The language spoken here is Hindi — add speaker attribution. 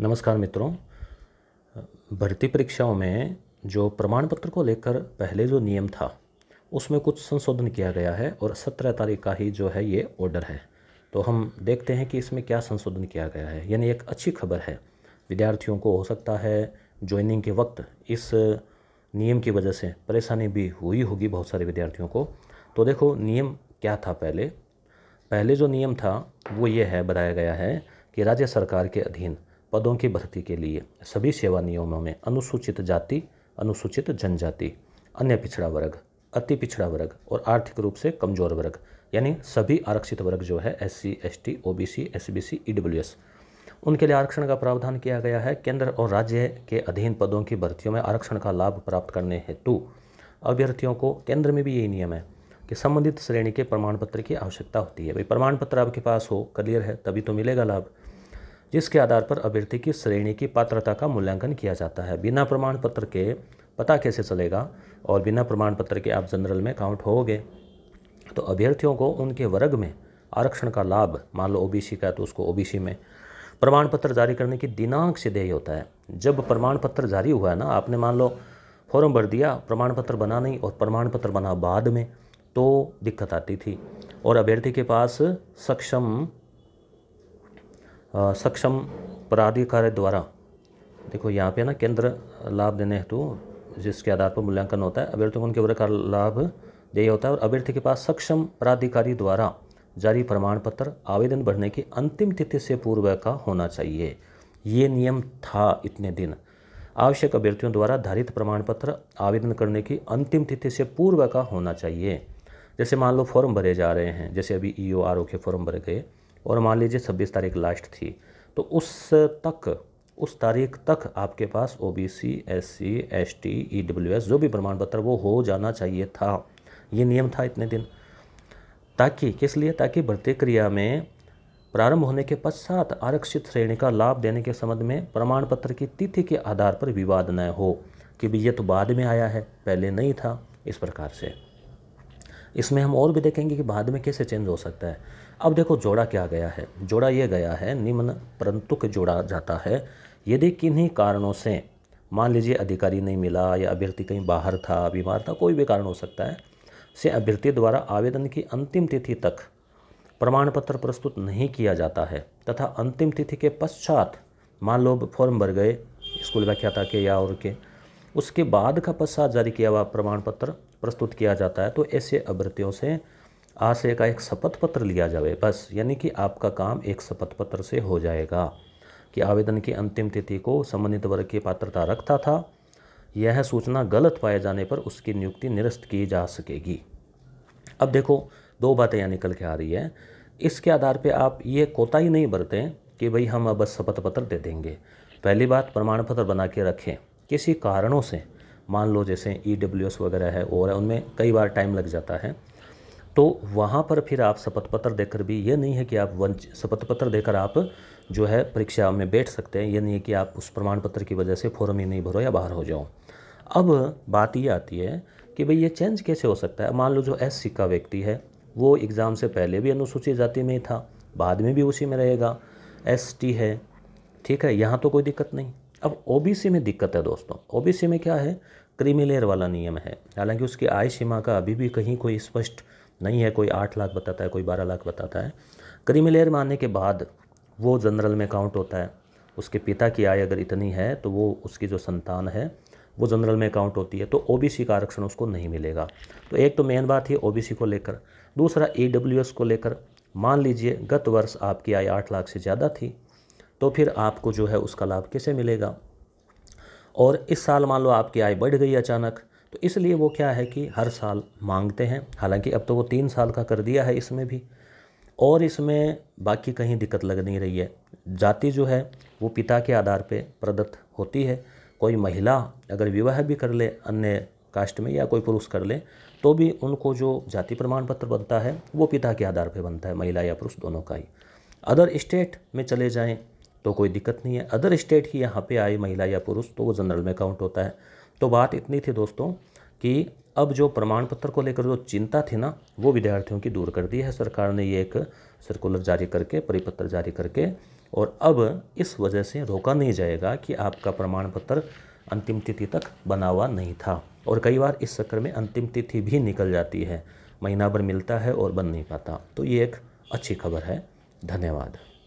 Speaker 1: नमस्कार मित्रों भर्ती परीक्षाओं में जो प्रमाण पत्र को लेकर पहले जो नियम था उसमें कुछ संशोधन किया गया है और सत्रह तारीख का ही जो है ये ऑर्डर है तो हम देखते हैं कि इसमें क्या संशोधन किया गया है यानी एक अच्छी खबर है विद्यार्थियों को हो सकता है ज्वाइनिंग के वक्त इस नियम की वजह से परेशानी भी हुई होगी बहुत सारे विद्यार्थियों को तो देखो नियम क्या था पहले पहले जो नियम था वो ये है बताया गया है कि राज्य सरकार के अधीन पदों की भर्ती के लिए सभी सेवा नियमों में अनुसूचित जाति अनुसूचित जनजाति अन्य पिछड़ा वर्ग अति पिछड़ा वर्ग और आर्थिक रूप से कमजोर वर्ग यानी सभी आरक्षित वर्ग जो है S C S T O B C S B C E W S उनके लिए आरक्षण का प्रावधान किया गया है केंद्र और राज्य के अधीन पदों की भर्तियों में आरक्षण का लाभ प्राप्त करने हेतु अभ्यर्थियों को केंद्र में भी यही नियम है कि संबंधित श्रेणी के प्रमाण पत्र की आवश्यकता होती है भाई प्रमाण पत्र आपके पास हो क्लियर है तभी तो मिलेगा लाभ जिसके आधार पर अभ्यर्थी की श्रेणी की पात्रता का मूल्यांकन किया जाता है बिना प्रमाण पत्र के पता कैसे चलेगा और बिना प्रमाण पत्र के आप जनरल में काउंट होगे तो अभ्यर्थियों को उनके वर्ग में आरक्षण का लाभ मान लो ओ का है तो उसको ओ में प्रमाण पत्र जारी करने की दिनांक से ही होता है जब प्रमाण पत्र जारी हुआ है ना आपने मान लो फॉर्म भर दिया प्रमाण पत्र बना नहीं और प्रमाण पत्र बना बाद में तो दिक्कत आती थी और अभ्यर्थी के पास सक्षम सक्षम प्राधिकारी द्वारा देखो यहाँ पे ना केंद्र लाभ देने हेतु जिसके आधार पर मूल्यांकन होता है अभ्यर्थियों को उनके वर्ग का लाभ यही होता है और अभ्यर्थी के पास सक्षम प्राधिकारी द्वारा जारी प्रमाण पत्र आवेदन भरने की अंतिम तिथि से पूर्व का होना चाहिए ये नियम था इतने दिन आवश्यक अभ्यर्थियों द्वारा धारित प्रमाण पत्र आवेदन करने की अंतिम तिथि से पूर्व का होना चाहिए जैसे मान लो फॉर्म भरे जा रहे हैं जैसे अभी ई ओ के फॉर्म भरे गए और मान लीजिए छब्बीस तारीख लास्ट थी तो उस तक उस तारीख तक आपके पास O B C S C S T E W S जो भी प्रमाण पत्र वो हो जाना चाहिए था ये नियम था इतने दिन ताकि किस लिए ताकि भर्ती क्रिया में प्रारंभ होने के पश्चात आरक्षित श्रेणी का लाभ देने के संबंध में प्रमाण पत्र की तिथि के आधार पर विवाद न हो कि भी ये तो बाद में आया है पहले नहीं था इस प्रकार से इसमें हम और भी देखेंगे कि बाद में कैसे चेंज हो सकता है अब देखो जोड़ा क्या गया है जोड़ा यह गया है निम्न परंतु के जोड़ा जाता है यदि किन्हीं कारणों से मान लीजिए अधिकारी नहीं मिला या अभ्यर्थी कहीं बाहर था बीमार था कोई भी कारण हो सकता है से अभ्यर्थी द्वारा आवेदन की अंतिम तिथि तक प्रमाण पत्र प्रस्तुत नहीं किया जाता है तथा अंतिम तिथि के पश्चात मान लो फॉर्म भर गए स्कूल व्याख्याता के या और के उसके बाद का पश्चात जारी किया हुआ प्रमाण पत्र प्रस्तुत किया जाता है तो ऐसे अभ्यर्थियों से आशय का एक शपथ पत्र लिया जाए बस यानी कि आपका काम एक शपथ पत्र से हो जाएगा कि आवेदन की अंतिम तिथि को संबंधित वर्ग की पात्रता रखता था यह सूचना गलत पाए जाने पर उसकी नियुक्ति निरस्त की जा सकेगी अब देखो दो बातें यहाँ निकल के आ रही है इसके आधार पे आप ये कोताही नहीं बरतें कि भाई हम अब शपथ पत्र दे देंगे पहली बात प्रमाण पत्र बना के रखें किसी कारणों से मान लो जैसे ई e वगैरह है और उनमें कई बार टाइम लग जाता है तो वहाँ पर फिर आप शपथ पत्र देकर भी ये नहीं है कि आप वंच शपथ पत्र देकर आप जो है परीक्षा में बैठ सकते हैं ये नहीं है कि आप उस प्रमाण पत्र की वजह से फॉर्म ही नहीं भरो या बाहर हो जाओ अब बात ये आती है कि भाई ये चेंज कैसे हो सकता है मान लो जो एस का व्यक्ति है वो एग्ज़ाम से पहले भी अनुसूचित जाति में ही था बाद में भी उसी में रहेगा एस टी है ठीक है यहाँ तो कोई दिक्कत नहीं अब सी में दिक्कत है दोस्तों सी में क्या है क्रीमी लेयर वाला नियम है हालांकि उसकी आय सीमा का अभी भी कहीं कोई स्पष्ट नहीं है कोई आठ लाख बताता है कोई बारह लाख बताता है क्रीमी लेयर में आने के बाद वो जनरल में काउंट होता है उसके पिता की आय अगर इतनी है तो वो उसकी जो संतान है वो जनरल में अकाउंट होती है तो ओ का आरक्षण उसको नहीं मिलेगा तो एक तो मेन बात है ओ को लेकर दूसरा ई को लेकर मान लीजिए गत वर्ष आपकी आय आठ लाख से ज़्यादा थी तो फिर आपको जो है उसका लाभ कैसे मिलेगा और इस साल मान लो आपकी आय बढ़ गई अचानक तो इसलिए वो क्या है कि हर साल मांगते हैं हालांकि अब तो वो तीन साल का कर दिया है इसमें भी और इसमें बाकी कहीं दिक्कत लग नहीं रही है जाति जो है वो पिता के आधार पर प्रदत्त होती है कोई महिला अगर विवाह भी कर ले अन्य कास्ट में या कोई पुरुष कर ले तो भी उनको जो जाति प्रमाण पत्र बनता है वो पिता के आधार पर बनता है महिला या पुरुष दोनों का ही अदर स्टेट में चले जाएँ तो कोई दिक्कत नहीं है अदर स्टेट की यहाँ पे आए महिला या पुरुष तो वो जनरल में काउंट होता है तो बात इतनी थी दोस्तों कि अब जो प्रमाण पत्र को लेकर जो चिंता थी ना वो विद्यार्थियों की दूर कर दी है सरकार ने ये एक सर्कुलर जारी करके परिपत्र जारी करके और अब इस वजह से रोका नहीं जाएगा कि आपका प्रमाण पत्र अंतिम तिथि तक बना हुआ नहीं था और कई बार इस चक्कर में अंतिम तिथि भी निकल जाती है महीना भर मिलता है और बन नहीं पाता तो ये एक अच्छी खबर है धन्यवाद